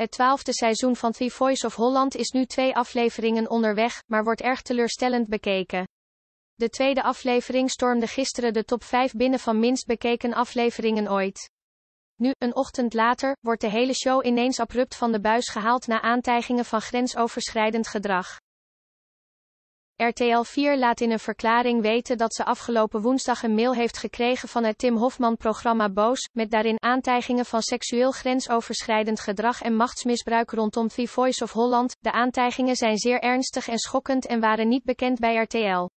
Het twaalfde seizoen van The Voice of Holland is nu twee afleveringen onderweg, maar wordt erg teleurstellend bekeken. De tweede aflevering stormde gisteren de top 5 binnen van minst bekeken afleveringen ooit. Nu, een ochtend later, wordt de hele show ineens abrupt van de buis gehaald na aantijgingen van grensoverschrijdend gedrag. RTL 4 laat in een verklaring weten dat ze afgelopen woensdag een mail heeft gekregen van het Tim Hofman-programma Boos, met daarin aantijgingen van seksueel grensoverschrijdend gedrag en machtsmisbruik rondom The Voice of Holland. De aantijgingen zijn zeer ernstig en schokkend en waren niet bekend bij RTL.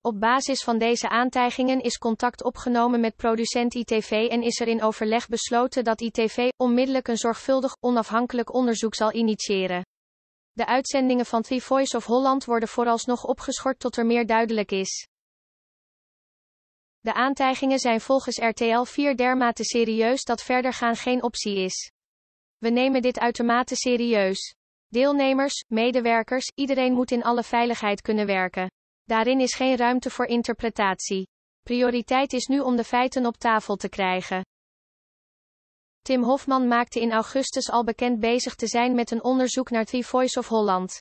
Op basis van deze aantijgingen is contact opgenomen met producent ITV en is er in overleg besloten dat ITV onmiddellijk een zorgvuldig, onafhankelijk onderzoek zal initiëren. De uitzendingen van The Voice of Holland worden vooralsnog opgeschort tot er meer duidelijk is. De aantijgingen zijn volgens RTL 4 dermate serieus dat verder gaan geen optie is. We nemen dit uitermate serieus. Deelnemers, medewerkers, iedereen moet in alle veiligheid kunnen werken. Daarin is geen ruimte voor interpretatie. Prioriteit is nu om de feiten op tafel te krijgen. Tim Hofman maakte in augustus al bekend bezig te zijn met een onderzoek naar The Voice of Holland.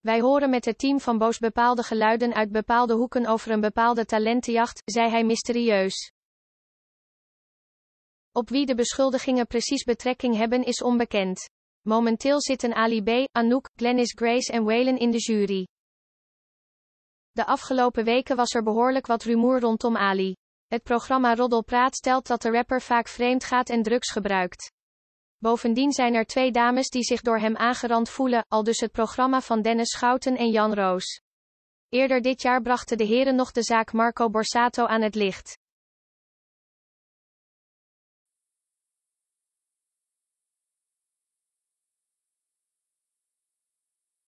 Wij horen met het team van Boos bepaalde geluiden uit bepaalde hoeken over een bepaalde talentenjacht, zei hij mysterieus. Op wie de beschuldigingen precies betrekking hebben is onbekend. Momenteel zitten Ali B., Anouk, Glennis Grace en Whalen in de jury. De afgelopen weken was er behoorlijk wat rumoer rondom Ali. Het programma Roddelpraat stelt dat de rapper vaak vreemd gaat en drugs gebruikt. Bovendien zijn er twee dames die zich door hem aangerand voelen, al dus het programma van Dennis Schouten en Jan Roos. Eerder dit jaar brachten de heren nog de zaak Marco Borsato aan het licht.